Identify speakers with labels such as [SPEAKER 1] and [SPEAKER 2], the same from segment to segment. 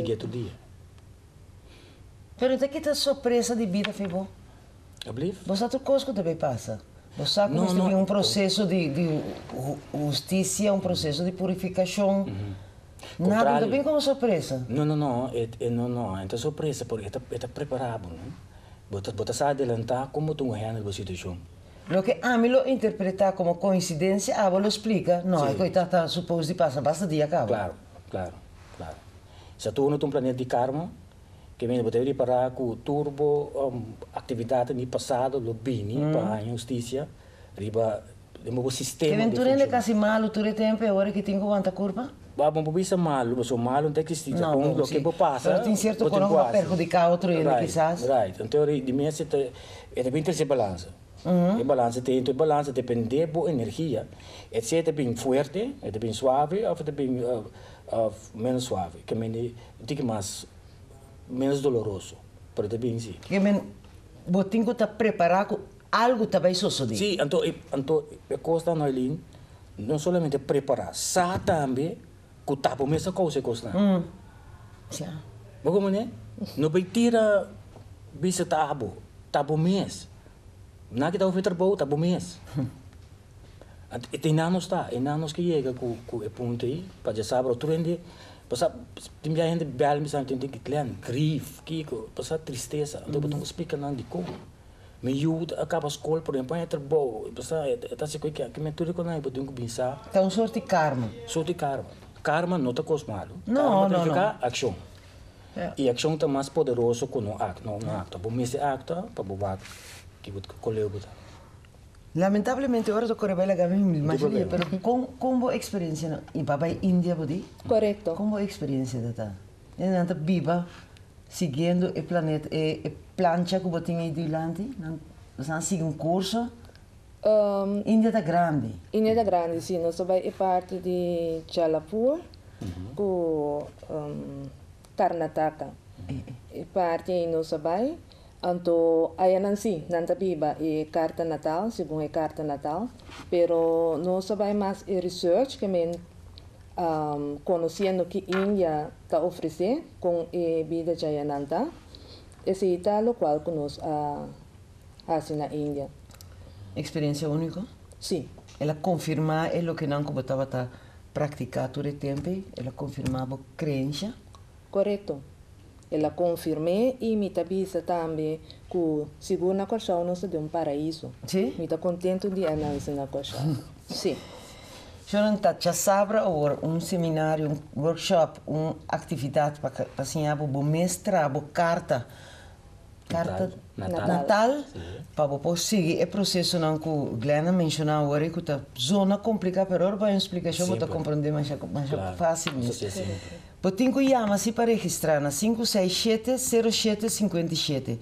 [SPEAKER 1] Cheguei outro dia. Pero de que está surpresa de vida foi Obliv? Você outro coisa também passa. Você sabe que não, um processo de, de justiça, um processo de purificação. Nada, Contrário. bem como surpresa. Não,
[SPEAKER 2] não, não, é, eh, é, eh, não, não, é surpresa, porque está, preparado, né? Você, você sabe adelantar
[SPEAKER 1] como tu ganha na situação. Lo que a mí lo interpreta como coincidência, a vos lo explica. Não, é es que está supuesto y basta pasa dia, acá. Claro,
[SPEAKER 2] claro, claro. Saturno é um planeta de karma, que me pode reparar com com turbo um, atividade no passado, lo bini, hum. para a injustiça, riba o sistema. Que ventura ele
[SPEAKER 1] casi malo, tu le tempo agora que tem quanta curva?
[SPEAKER 2] Vamos ah, para isso é malo, mas o malo não existe. Não, não, o Mas tem certo que não vai prejudicar outro ele, right, quizás. Right. Então, de mim, é bem ter é essa balança. Uhum. E balança tem, então balança depende da energia. É se é bem forte, é bem suave, ou é bem uh, uh, menos suave, que menos, digo mais, menos doloroso, para te bem sim. Que men, botinho está preparado algo também só sobre. Sim, então, então, a coisa não é não somente preparar, sa também, que tá por mesma coisa costa.
[SPEAKER 1] Hum. Sim.
[SPEAKER 2] Mas como né? Não vai tirar bisa tabo, tabo mês. Não que tá o filtro bom, tabo mês. enanos está, anos que chega com o ponto aí, para já saber outro ende, passa, ah, tem já gente bela missão, tem que clean, grief, ah, que passa tristeza, então botam explica não de como. Me ajuda a capa escola, por exemplo, é bom, passa, é se coisa que me tudo que não é botam que pensar. Então sorte karma. Sorte karma. Karma não está cosmado. Não, não, não. ação. E ação está mais poderoso que no acto, no acto. Bom, esse acto, para bobar,
[SPEAKER 1] que vou colher botar. Lamentablemente ahora Corabela Gavin Mashallah, pero con combo experiencia y papá India Bodhi. Correcto. Combo experiencia de ta. En anta biba seguendo il planeta e, e che que botin aí dilanti,
[SPEAKER 3] san sigue un curso. Um, ehm. India da grande. India da grande, sim, nós vai è parte de Jalapur mhm. com ehm, um, Karnataka. Eh, eh. E parte aí nós vai Anto, ayan sí, si, nantabiba, carta natal, según e carta natal, pero no sabay más e research que men conociendo que India ta ofrece con e vida jayananta, es ita lo cual conos a hace na India.
[SPEAKER 1] Experiencia única? Sí. Ela confirma es lo que como estaba ta todo el tiempo, confirmaba creencia?
[SPEAKER 3] Correcto. Ela confirmou e me avisa também que seguro na coxa não se deu um paraíso. Sim. Me está contente de analisar na coxa. Sim.
[SPEAKER 1] Jornata já sabe agora um seminário, um workshop, uma atividade para assim, uma mestra, uma carta. Carta Natal, Natal. Natal. para poder seguir o processo não que o Glenn mencionou agora, que está zona complicada, mas agora vai explicar, explicação para compreender mais, mais claro. fácil. Isso é simples. Botinco ko se para registrar na 567-0757,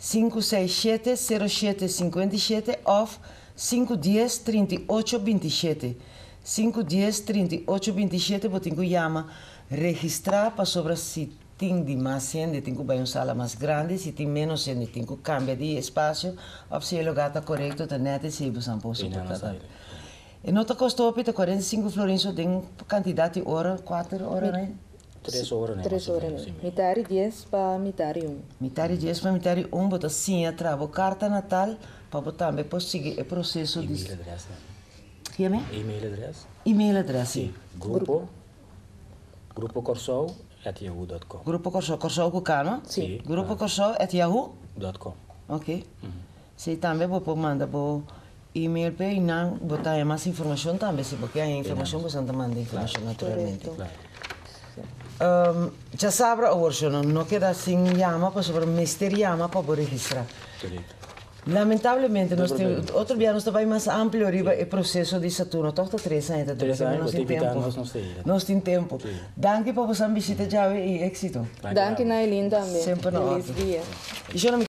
[SPEAKER 1] 567-0757 of 510-3827. 510-3827, potem, ko jama registra pa sobra si tem mais sende, tem que vai uma sala mais grande, se tem menos sende, tem que cambia de espaço, ou se ele gata correto, tem neta, se você não pode suportar. E não te custou 45 florins, tem quantidade de hora, 4 horas, né?
[SPEAKER 3] 3 3 orane. Mitari 10 para mitari 1.
[SPEAKER 1] Mitari 10 para mitari 1, bota sim, atrabo carta natal para botar também prosseguir o processo de e-mail address. Que é?
[SPEAKER 2] E-mail address.
[SPEAKER 1] e address. Sim.
[SPEAKER 2] Grupo Grupo corso at yahoo.com.
[SPEAKER 1] Grupo Corsol, Corsol ah. com calma? Sim. Grupo Corsol at
[SPEAKER 2] yahoo.com.
[SPEAKER 1] OK. Se também vou mandar para e-mail para não botar mais informação também, se porque a informação você não manda informação naturalmente. Claro. Časabra ehm, Orsonon, oh, che da singiamo, poi sopra misteriamo, poi registra. Lamentabilmente, altro giorno stava più ampio arriva il processo di Saturno, tocca tre anni, tre eh, anni, non in tempo. Non in tempo. Danke per la visita già e esito. Danke
[SPEAKER 3] Nailin, Sempre no.